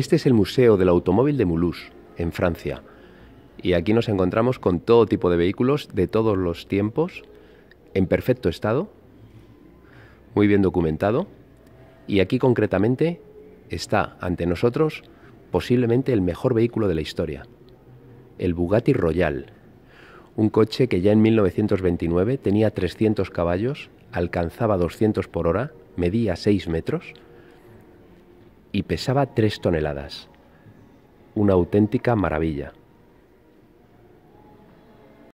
Este es el Museo del Automóvil de Mulhouse, en Francia. Y aquí nos encontramos con todo tipo de vehículos de todos los tiempos, en perfecto estado, muy bien documentado. Y aquí concretamente está ante nosotros posiblemente el mejor vehículo de la historia, el Bugatti Royal, un coche que ya en 1929 tenía 300 caballos, alcanzaba 200 por hora, medía 6 metros, y pesaba tres toneladas. Una auténtica maravilla.